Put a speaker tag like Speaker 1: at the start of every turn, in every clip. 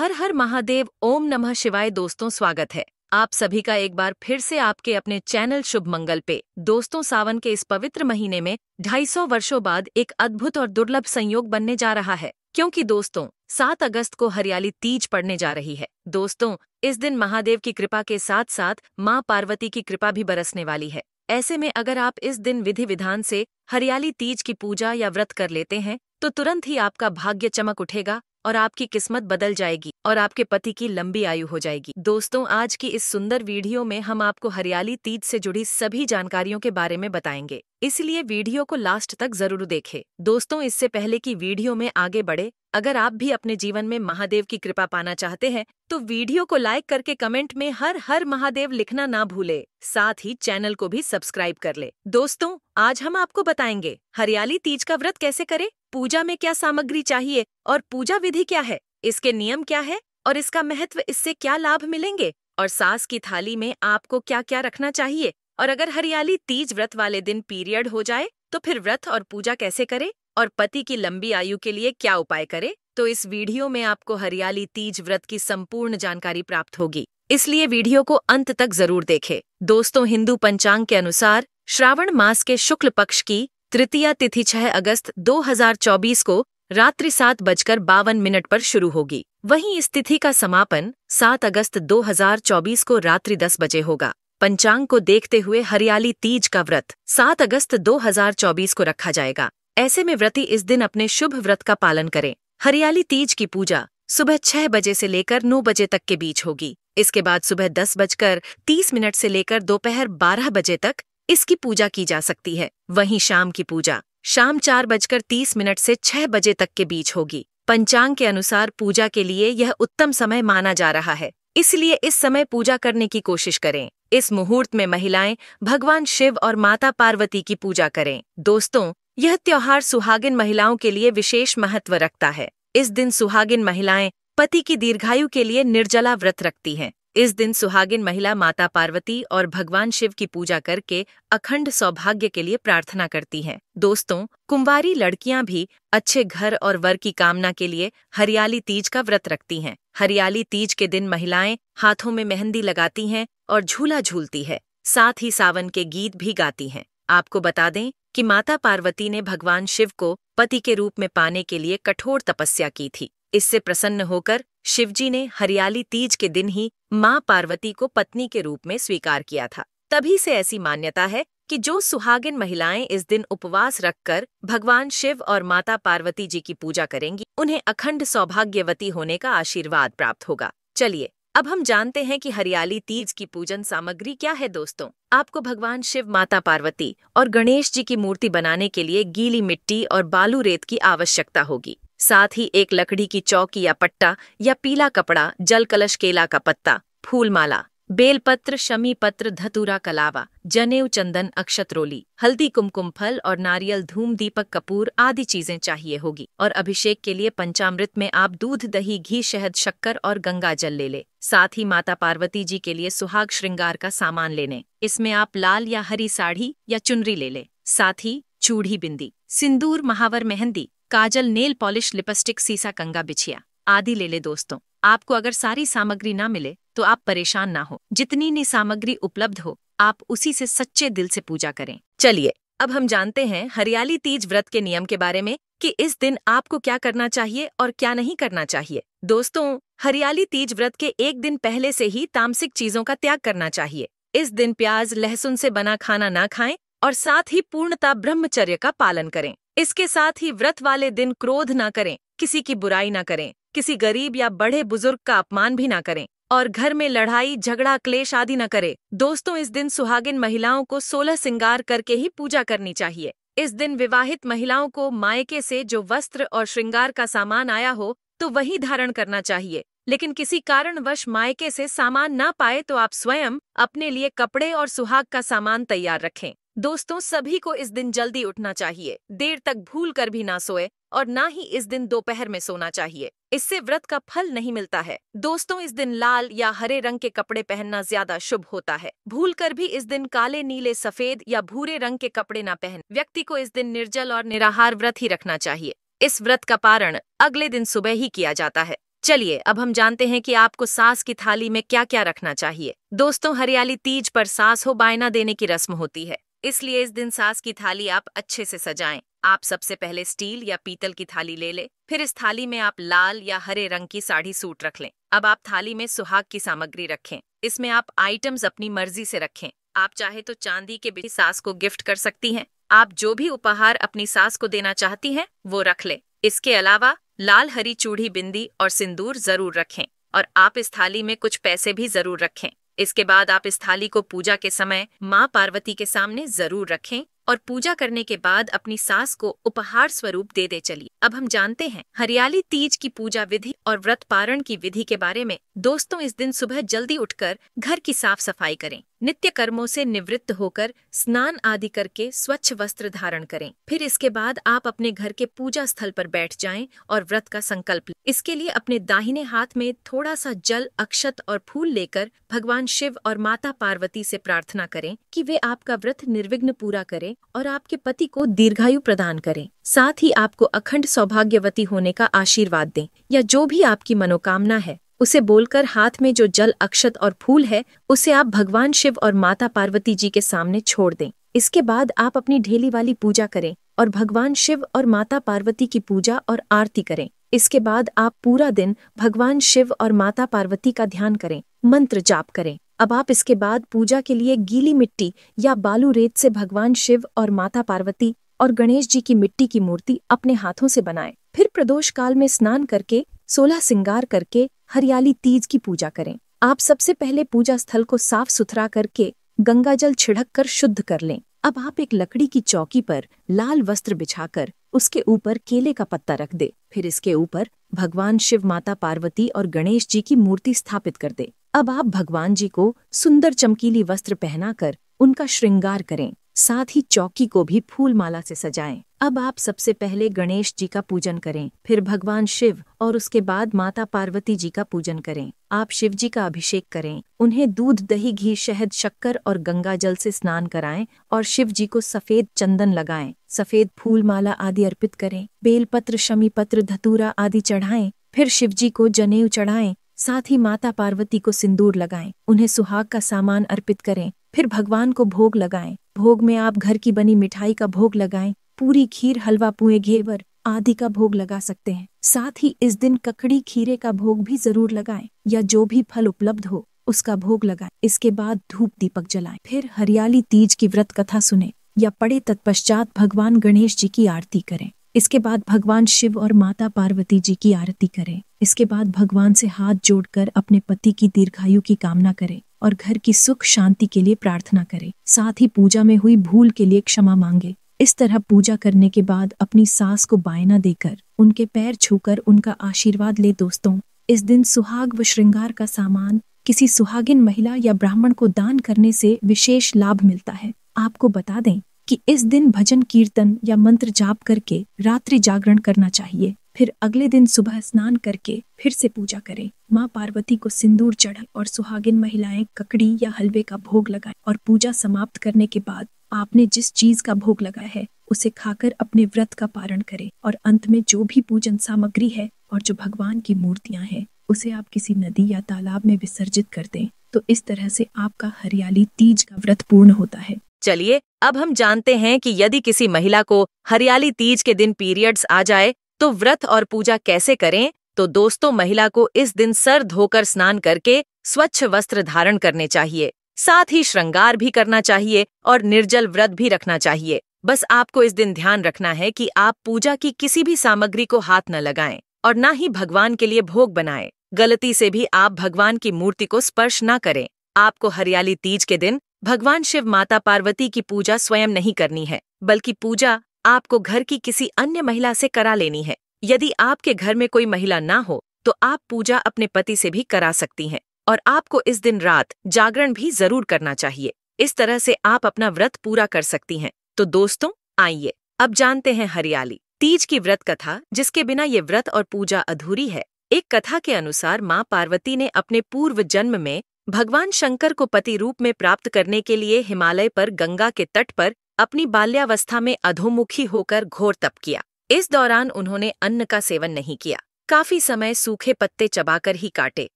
Speaker 1: हर हर महादेव ओम नमः शिवाय दोस्तों स्वागत है आप सभी का एक बार फिर से आपके अपने चैनल शुभ मंगल पे दोस्तों सावन के इस पवित्र महीने में 250 वर्षों बाद एक अद्भुत और दुर्लभ संयोग बनने जा रहा है क्योंकि दोस्तों 7 अगस्त को हरियाली तीज पड़ने जा रही है दोस्तों इस दिन महादेव की कृपा के साथ साथ माँ पार्वती की कृपा भी बरसने वाली है ऐसे में अगर आप इस दिन विधि विधान से हरियाली तीज की पूजा या व्रत कर लेते हैं तो तुरंत ही आपका भाग्य चमक उठेगा और आपकी किस्मत बदल जाएगी और आपके पति की लंबी आयु हो जाएगी दोस्तों आज की इस सुंदर वीडियो में हम आपको हरियाली तीज से जुड़ी सभी जानकारियों के बारे में बताएंगे इसलिए वीडियो को लास्ट तक जरूर देखें दोस्तों इससे पहले की वीडियो में आगे बढ़े अगर आप भी अपने जीवन में महादेव की कृपा पाना चाहते हैं तो वीडियो को लाइक करके कमेंट में हर हर महादेव लिखना ना भूले साथ ही चैनल को भी सब्सक्राइब कर ले दोस्तों आज हम आपको बताएंगे हरियाली तीज का व्रत कैसे करे पूजा में क्या सामग्री चाहिए और पूजा विधि क्या है इसके नियम क्या है और इसका महत्व इससे क्या लाभ मिलेंगे और सास की थाली में आपको क्या क्या रखना चाहिए और अगर हरियाली तीज व्रत वाले दिन पीरियड हो जाए तो फिर व्रत और पूजा कैसे करे और पति की लंबी आयु के लिए क्या उपाय करे तो इस वीडियो में आपको हरियाली तीज व्रत की संपूर्ण जानकारी प्राप्त होगी इसलिए वीडियो को अंत तक जरूर देखें। दोस्तों हिंदू पंचांग के अनुसार श्रावण मास के शुक्ल पक्ष की तृतीया तिथि 6 अगस्त 2024 को रात्रि सात बजकर बावन मिनट पर शुरू होगी वहीं इस तिथि का समापन 7 अगस्त 2024 को रात्रि दस बजे होगा पंचांग को देखते हुए हरियाली तीज का व्रत 7 अगस्त 2024 को रखा जाएगा ऐसे में व्रती इस दिन अपने शुभ व्रत का पालन करें हरियाली तीज की पूजा सुबह छह बजे से लेकर नौ बजे तक के बीच होगी इसके बाद सुबह दस बजकर तीस मिनट से लेकर दोपहर बारह बजे तक इसकी पूजा की जा सकती है वहीं शाम की पूजा शाम चार बजकर तीस मिनट से छह बजे तक के बीच होगी पंचांग के अनुसार पूजा के लिए यह उत्तम समय माना जा रहा है इसलिए इस समय पूजा करने की कोशिश करें इस मुहूर्त में महिलाएं भगवान शिव और माता पार्वती की पूजा करें दोस्तों यह त्योहार सुहागिन महिलाओं के लिए विशेष महत्व रखता है इस दिन सुहागिन महिलाएं पति की दीर्घायु के लिए निर्जला व्रत रखती हैं इस दिन सुहागिन महिला माता पार्वती और भगवान शिव की पूजा करके अखंड सौभाग्य के लिए प्रार्थना करती हैं दोस्तों कुंवारी लड़कियां भी अच्छे घर और वर की कामना के लिए हरियाली तीज का व्रत रखती हैं हरियाली तीज के दिन महिलाएं हाथों में मेहंदी लगाती हैं और झूला झूलती है साथ ही सावन के गीत भी गाती हैं आपको बता दें कि माता पार्वती ने भगवान शिव को पति के रूप में पाने के लिए कठोर तपस्या की थी इससे प्रसन्न होकर शिवजी ने हरियाली तीज के दिन ही माँ पार्वती को पत्नी के रूप में स्वीकार किया था तभी से ऐसी मान्यता है कि जो सुहागिन महिलाएं इस दिन उपवास रखकर भगवान शिव और माता पार्वती जी की पूजा करेंगी उन्हें अखंड सौभाग्यवती होने का आशीर्वाद प्राप्त होगा चलिए अब हम जानते हैं कि हरियाली तीज की पूजन सामग्री क्या है दोस्तों आपको भगवान शिव माता पार्वती और गणेश जी की मूर्ति बनाने के लिए गीली मिट्टी और बालू रेत की आवश्यकता होगी साथ ही एक लकड़ी की चौकी या पट्टा या पीला कपड़ा जल कलश केला का पत्ता फूलमाला बेलपत्र शमी पत्र धतूरा कलावा जनेऊ चंदन अक्षतरोली हल्दी कुमकुम फल और नारियल धूम दीपक कपूर आदि चीजें चाहिए होगी और अभिषेक के लिए पंचामृत में आप दूध दही घी शहद शक्कर और गंगा जल ले ले साथ ही माता पार्वती जी के लिए सुहाग श्रृंगार का सामान लेने इसमें आप लाल या हरी साड़ी या चुनरी ले ले साथ ही चूढ़ी बिंदी सिंदूर महावर मेहंदी काजल नेल पॉलिश लिपस्टिक सीसा कंगा बिछिया आदि ले ले दोस्तों आपको अगर सारी सामग्री ना मिले तो आप परेशान ना हो जितनी नी सामग्री उपलब्ध हो आप उसी से सच्चे दिल से पूजा करें चलिए अब हम जानते हैं हरियाली तीज व्रत के नियम के बारे में कि इस दिन आपको क्या करना चाहिए और क्या नहीं करना चाहिए दोस्तों हरियाली तीज व्रत के एक दिन पहले से ही तामसिक चीजों का त्याग करना चाहिए इस दिन प्याज लहसुन से बना खाना ना खाएं और साथ ही पूर्णता ब्रह्मचर्य का पालन करें इसके साथ ही व्रत वाले दिन क्रोध ना करें किसी की बुराई ना करें किसी गरीब या बड़े बुजुर्ग का अपमान भी ना करें और घर में लड़ाई झगड़ा क्लेश आदि न करे दोस्तों इस दिन सुहागिन महिलाओं को सोलह सिंगार करके ही पूजा करनी चाहिए इस दिन विवाहित महिलाओं को मायके से जो वस्त्र और श्रृंगार का सामान आया हो तो वही धारण करना चाहिए लेकिन किसी कारणवश मायके से सामान ना पाए तो आप स्वयं अपने लिए कपड़े और सुहाग का सामान तैयार रखें दोस्तों सभी को इस दिन जल्दी उठना चाहिए देर तक भूल कर भी ना सोए और ना ही इस दिन दोपहर में सोना चाहिए इससे व्रत का फल नहीं मिलता है दोस्तों इस दिन लाल या हरे रंग के कपड़े पहनना ज्यादा शुभ होता है भूल कर भी इस दिन काले नीले सफेद या भूरे रंग के कपड़े ना पहन व्यक्ति को इस दिन निर्जल और निराहार व्रत ही रखना चाहिए इस व्रत का पारण अगले दिन सुबह ही किया जाता है चलिए अब हम जानते हैं कि आपको सास की थाली में क्या क्या रखना चाहिए दोस्तों हरियाली तीज पर सास हो बायना देने की रस्म होती है इसलिए इस दिन सास की थाली आप अच्छे से सजाएं। आप सबसे पहले स्टील या पीतल की थाली ले लें, फिर इस थाली में आप लाल या हरे रंग की साड़ी सूट रख लें अब आप थाली में सुहाग की सामग्री रखें इसमें आप आइटम्स अपनी मर्जी से रखें आप चाहे तो चांदी के भी सास को गिफ्ट कर सकती हैं आप जो भी उपहार अपनी सास को देना चाहती हैं वो रख लें इसके अलावा लाल हरी चूड़ी बिंदी और सिंदूर जरूर रखें और आप इस थाली में कुछ पैसे भी जरूर रखें इसके बाद आप इस थाली को पूजा के समय माँ पार्वती के सामने जरूर रखें और पूजा करने के बाद अपनी सास को उपहार स्वरूप दे दे चली अब हम जानते हैं हरियाली तीज की पूजा विधि और व्रत पारण की विधि के बारे में दोस्तों इस दिन सुबह जल्दी उठकर घर की साफ सफाई करें नित्य कर्मों से निवृत्त होकर स्नान आदि करके स्वच्छ वस्त्र धारण करें फिर इसके बाद आप अपने घर के पूजा स्थल पर बैठ जाएं और व्रत का संकल्प इसके लिए अपने दाहिने हाथ में थोड़ा सा जल अक्षत और फूल लेकर भगवान शिव और माता पार्वती से प्रार्थना करें कि वे आपका व्रत निर्विघ्न पूरा करें और आपके पति को दीर्घायु प्रदान करें साथ ही आपको अखंड सौभाग्यवती होने का आशीर्वाद दें या जो भी आपकी मनोकामना है उसे बोलकर हाथ में जो जल अक्षत और फूल है उसे आप भगवान शिव और माता पार्वती जी के सामने छोड़ दें इसके बाद आप अपनी ढेली वाली पूजा करें और भगवान शिव और माता पार्वती की पूजा और आरती करें इसके बाद आप पूरा दिन भगवान शिव और माता पार्वती का ध्यान करें मंत्र जाप करें अब आप इसके बाद पूजा के लिए गीली मिट्टी या बालू रेत से भगवान शिव और माता पार्वती और गणेश जी की मिट्टी की मूर्ति अपने हाथों से बनाएं। फिर प्रदोष काल में स्नान करके सोलह सिंगार करके हरियाली तीज की पूजा करें आप सबसे पहले पूजा स्थल को साफ सुथरा करके गंगा जल छिड़क कर शुद्ध कर लें अब आप एक लकड़ी की चौकी पर लाल वस्त्र बिछाकर उसके ऊपर केले का पत्ता रख दे फिर इसके ऊपर भगवान शिव माता पार्वती और गणेश जी की मूर्ति स्थापित कर दे अब आप भगवान जी को सुंदर चमकीली वस्त्र पहनाकर उनका श्रृंगार करें साथ ही चौकी को भी फूलमाला से सजाएं। अब आप सबसे पहले गणेश जी का पूजन करें फिर भगवान शिव और उसके बाद माता पार्वती जी का पूजन करें आप शिव जी का अभिषेक करें उन्हें दूध दही घी शहद शक्कर और गंगा जल से स्नान कराएं और शिव जी को सफेद चंदन लगाएं सफेद फूल माला आदि अर्पित करें बेलपत्र शमी पत्र धतूरा आदि चढ़ाएं फिर शिव जी को जनेऊ चढ़ाएं साथ ही माता पार्वती को सिंदूर लगाएं उन्हें सुहाग का सामान अर्पित करें फिर भगवान को भोग लगाएं भोग में आप घर की बनी मिठाई का भोग लगाएं पूरी खीर हलवा पुए घेवर आदि का भोग लगा सकते हैं साथ ही इस दिन ककड़ी खीरे का भोग भी जरूर लगाएं या जो भी फल उपलब्ध हो उसका भोग लगाएं इसके बाद धूप दीपक जलाएं फिर हरियाली तीज की व्रत कथा सुने या पड़े तत्पश्चात भगवान गणेश जी की आरती करें इसके बाद भगवान शिव और माता पार्वती जी की आरती करें इसके बाद भगवान से हाथ जोड़कर अपने पति की दीर्घायु की कामना करें और घर की सुख शांति के लिए प्रार्थना करें साथ ही पूजा में हुई भूल के लिए क्षमा मांगे इस तरह पूजा करने के बाद अपनी सास को बायना देकर उनके पैर छूकर उनका आशीर्वाद ले दोस्तों इस दिन सुहाग व श्रृंगार का सामान किसी सुहागिन महिला या ब्राह्मण को दान करने से विशेष लाभ मिलता है आपको बता दें कि इस दिन भजन कीर्तन या मंत्र जाप करके रात्रि जागरण करना चाहिए फिर अगले दिन सुबह स्नान करके फिर से पूजा करें माँ पार्वती को सिंदूर चढ़ाए और सुहागिन महिलाएं ककड़ी या हलवे का भोग लगाएं और पूजा समाप्त करने के बाद आपने जिस चीज का भोग लगाया है उसे खाकर अपने व्रत का पारण करें और अंत में जो भी पूजन सामग्री है और जो भगवान की मूर्तियां हैं उसे आप किसी नदी या तालाब में विसर्जित कर दें तो इस तरह से आपका हरियाली तीज का व्रत पूर्ण होता है चलिए अब हम जानते हैं कि यदि किसी महिला को हरियाली तीज के दिन पीरियड्स आ जाए तो व्रत और पूजा कैसे करें तो दोस्तों महिला को इस दिन सर धोकर स्नान करके स्वच्छ वस्त्र धारण करने चाहिए साथ ही श्रृंगार भी करना चाहिए और निर्जल व्रत भी रखना चाहिए बस आपको इस दिन ध्यान रखना है कि आप पूजा की किसी भी सामग्री को हाथ न लगाएं और न ही भगवान के लिए भोग बनाएं। गलती से भी आप भगवान की मूर्ति को स्पर्श न करें आपको हरियाली तीज के दिन भगवान शिव माता पार्वती की पूजा स्वयं नहीं करनी है बल्कि पूजा आपको घर की किसी अन्य महिला से करा लेनी है यदि आपके घर में कोई महिला ना हो तो आप पूजा अपने पति से भी करा सकती हैं और आपको इस दिन रात जागरण भी जरूर करना चाहिए इस तरह से आप अपना व्रत पूरा कर सकती हैं तो दोस्तों आइए अब जानते हैं हरियाली तीज की व्रत कथा जिसके बिना ये व्रत और पूजा अधूरी है एक कथा के अनुसार माँ पार्वती ने अपने पूर्व जन्म में भगवान शंकर को पति रूप में प्राप्त करने के लिए हिमालय पर गंगा के तट पर अपनी बाल्यावस्था में अधोमुखी होकर घोर तप किया इस दौरान उन्होंने अन्न का सेवन नहीं किया काफी समय सूखे पत्ते चबाकर ही काटे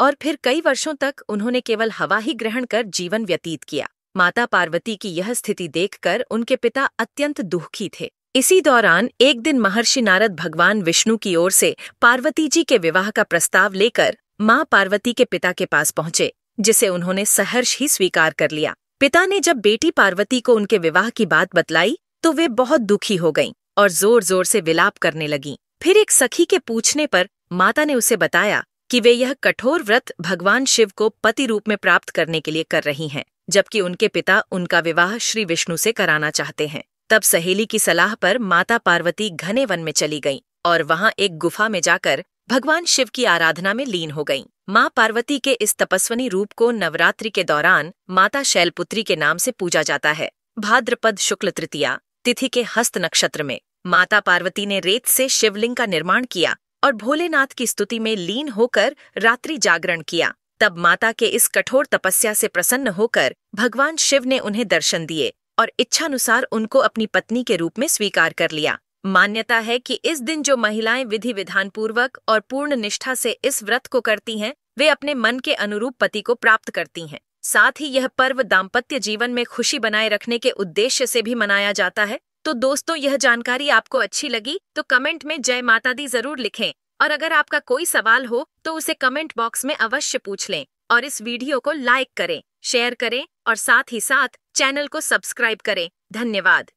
Speaker 1: और फिर कई वर्षों तक उन्होंने केवल हवा ही ग्रहण कर जीवन व्यतीत किया माता पार्वती की यह स्थिति देखकर उनके पिता अत्यंत दुखी थे इसी दौरान एक दिन महर्षि नारद भगवान विष्णु की ओर से पार्वती जी के विवाह का प्रस्ताव लेकर माँ पार्वती के पिता के पास पहुंचे जिसे उन्होंने सहर्ष ही स्वीकार कर लिया पिता ने जब बेटी पार्वती को उनके विवाह की बात बतलाई तो वे बहुत दुखी हो गईं और जोर जोर से विलाप करने लगीं। फिर एक सखी के पूछने पर माता ने उसे बताया कि वे यह कठोर व्रत भगवान शिव को पति रूप में प्राप्त करने के लिए कर रही हैं जबकि उनके पिता उनका विवाह श्री विष्णु से कराना चाहते हैं तब सहेली की सलाह पर माता पार्वती घने वन में चली गईं और वहां एक गुफा में जाकर भगवान शिव की आराधना में लीन हो गईं माँ पार्वती के इस तपस्वनी रूप को नवरात्रि के दौरान माता शैलपुत्री के नाम से पूजा जाता है भाद्रपद शुक्ल तृतीया तिथि के हस्त नक्षत्र में माता पार्वती ने रेत से शिवलिंग का निर्माण किया और भोलेनाथ की स्तुति में लीन होकर रात्रि जागरण किया तब माता के इस कठोर तपस्या से प्रसन्न होकर भगवान शिव ने उन्हें दर्शन दिए और इच्छानुसार उनको अपनी पत्नी के रूप में स्वीकार कर लिया मान्यता है कि इस दिन जो महिलाएं विधि विधान पूर्वक और पूर्ण निष्ठा से इस व्रत को करती हैं वे अपने मन के अनुरूप पति को प्राप्त करती हैं साथ ही यह पर्व दाम्पत्य जीवन में खुशी बनाए रखने के उद्देश्य से भी मनाया जाता है तो दोस्तों यह जानकारी आपको अच्छी लगी तो कमेंट में जय माता दी जरूर लिखें और अगर आपका कोई सवाल हो तो उसे कमेंट बॉक्स में अवश्य पूछ लें और इस वीडियो को लाइक करें शेयर करें और साथ ही साथ चैनल को सब्सक्राइब करें धन्यवाद